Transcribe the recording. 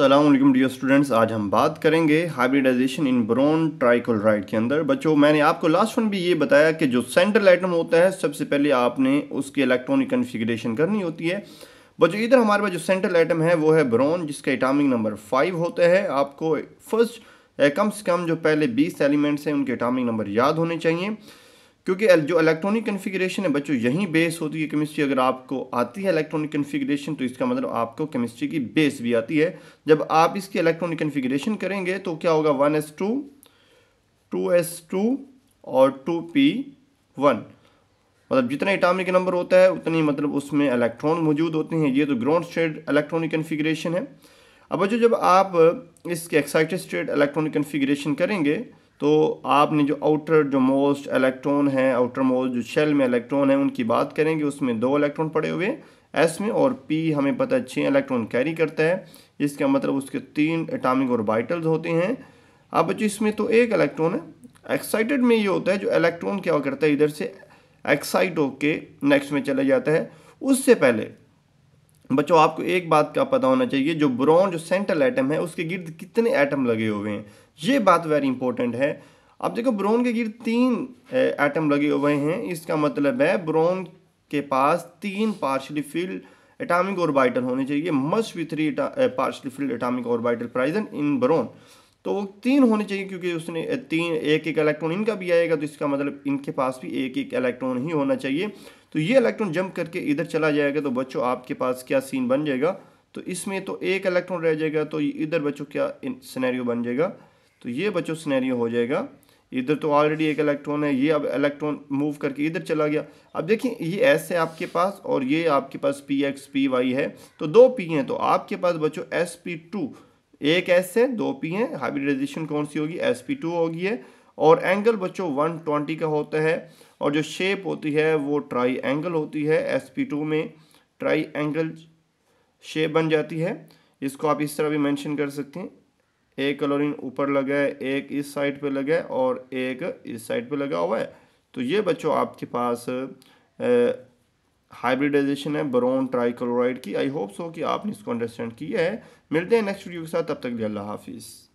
अल्लाम dear students आज हम बात करेंगे हाइब्रिडाइजेशन इन ब्रोन ट्राइकोलराइड के अंदर बच्चों मैंने आपको लास्ट वन भी ये बताया कि जो सेंट्रल आइटम होता है सबसे पहले आपने उसकी इलेक्ट्रॉनिक कन्फिग्रेशन करनी होती है बच्चों इधर हमारे पास जो सेंट्रल आइटम है वो है ब्रोन जिसका इटामिक नंबर फाइव होता है आपको फर्स्ट कम से कम जो पहले बीस एलिमेंट्स हैं उनके इटामिक नंबर याद होने चाहिए क्योंकि जो इलेक्ट्रॉनिक कन्फिग्रेशन है बच्चों यहीं बेस होती है केमिस्ट्री अगर आपको आती है इलेक्ट्रॉनिक कन्फिग्रेशन तो इसका मतलब आपको केमिस्ट्री की बेस भी आती है जब आप इसकी इलेक्ट्रॉनिक कन्फिग्रेशन करेंगे तो क्या होगा one S two two S two और टू पी वन मतलब जितना इटामिक नंबर होता है उतनी मतलब उसमें इलेक्ट्रॉन मौजूद होते हैं ये तो ग्राउंड स्टेट इलेक्ट्रॉनिक कन्फिग्रेशन है अब जो जब आप इसके एक्साइटेड स्टेट इलेक्ट्रॉनिक कन्फिग्रेशन करेंगे तो आपने जो आउटर जो मोस्ट इलेक्ट्रॉन है आउटर मोस्ट जो शेल में इलेक्ट्रॉन है उनकी बात करेंगे उसमें दो इलेक्ट्रॉन पड़े हुए एस में और पी हमें पता है छः इलेक्ट्रॉन कैरी करता है इसका मतलब उसके तीन और बाइटल्स होते हैं अब जो इसमें तो एक इलेक्ट्रॉन है एक्साइटेड में ये होता है जो इलेक्ट्रॉन क्या करता है इधर से एक्साइट होके नेक्स्ट में चला जाता है उससे पहले बच्चों आपको एक बात का पता होना चाहिए जो ब्रोन जो सेंट्रल एटम है उसके गिर्द कितने एटम लगे हुए हैं ये बात वेरी इंपॉर्टेंट है अब देखो ब्रोन के गिर्द तीन एटम लगे हुए हैं इसका मतलब है ब्रोन के पास तीन पार्शली फील्ड एटॉमिक ऑर्बिटल होने चाहिए must be three partially filled atomic orbital present in boron तो वो तीन होने चाहिए क्योंकि उसने तीन एक एक इलेक्ट्रॉन इनका भी आएगा तो इसका मतलब इनके पास भी एक एक इलेक्ट्रॉन ही होना चाहिए तो ये इलेक्ट्रॉन जंप करके इधर चला जाएगा तो बच्चों आपके पास क्या सीन बन जाएगा तो इसमें तो एक इलेक्ट्रॉन रह जाएगा तो इधर बच्चों क्या सिनेरियो बन जाएगा तो ये बच्चों सिनेरियो हो जाएगा इधर तो ऑलरेडी एक इलेक्ट्रॉन है ये अब इलेक्ट्रॉन मूव करके इधर चला गया अब देखिए ये एस है आपके पास और ये आपके पास पी एक्स पी वाई है तो दो पी हैं तो आपके पास बच्चों एस पी टू एक एस है दो पी हैं हाइब्रिडाइजेशन कौन सी होगी एस पी टू होगी है और एंगल बच्चों वन ट्वेंटी का होता है और जो शेप होती है वो ट्राई एंगल होती है एस पी टू में ट्राई एंगल शेप बन जाती है इसको आप इस तरह भी मेंशन कर सकते हैं एक कलोरिन ऊपर लगा है एक इस साइड पे लगा है और एक इस साइड पे लगा हुआ है तो ये बच्चों आपके पास हाइब्रिडाइजेशन है ब्रोन ट्राई क्लोराइड की आई होप सो कि आपने इसको अंडरस्टैंड किया है मिलते हैं नेक्स्ट वीडियो के साथ तब तक लिए अल्लाह हाफिज़